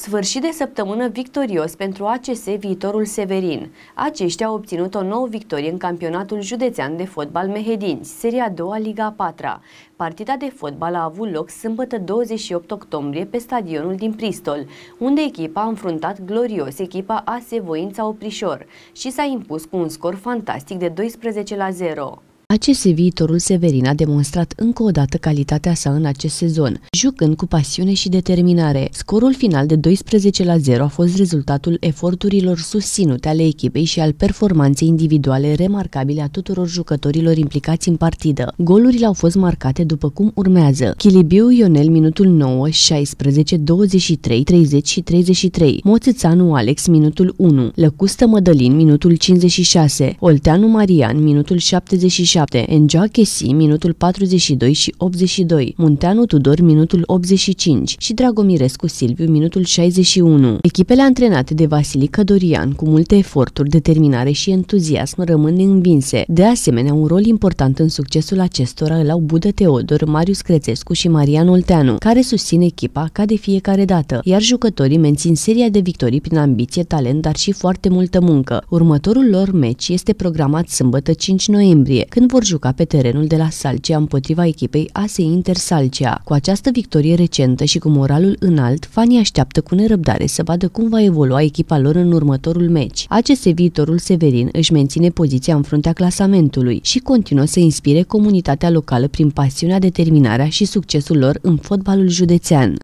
Sfârșit de săptămână victorios pentru ACS Viitorul Severin. Aceștia au obținut o nouă victorie în campionatul județean de fotbal Mehedinți, seria 2 Liga 4 Partida de fotbal a avut loc sâmbătă 28 octombrie pe stadionul din Pristol, unde echipa a înfruntat glorios echipa ASE Voința Oprișor și s-a impus cu un scor fantastic de 12 la 0. ACS Viitorul Severin a demonstrat încă o dată calitatea sa în acest sezon, jucând cu pasiune și determinare. Scorul final de 12 la 0 a fost rezultatul eforturilor susținute ale echipei și al performanței individuale remarcabile a tuturor jucătorilor implicați în partidă. Golurile au fost marcate după cum urmează. Chilibiu Ionel minutul 9, 16, 23, 30 și 33. Moțățanu Alex minutul 1. Lăcustă Mădălin minutul 56. Olteanu Marian minutul 76. 37, Engea Chesi, minutul 42 și 82, Munteanu Tudor, minutul 85 și Dragomirescu Silviu, minutul 61. Echipele antrenate de Vasilica Dorian, cu multe eforturi, determinare și entuziasm, rămân învinse. De asemenea, un rol important în succesul acestora îl au Budă Teodor, Marius Crețescu și Marian Olteanu, care susțin echipa ca de fiecare dată, iar jucătorii mențin seria de victorii prin ambiție, talent, dar și foarte multă muncă. Următorul lor meci este programat sâmbătă 5 noiembrie, când vor juca pe terenul de la Salcea împotriva echipei AS Inter Salcea. Cu această victorie recentă și cu moralul înalt, fanii așteaptă cu nerăbdare să vadă cum va evolua echipa lor în următorul meci. ACS viitorul Severin își menține poziția în fruntea clasamentului și continuă să inspire comunitatea locală prin pasiunea, determinarea și succesul lor în fotbalul județean.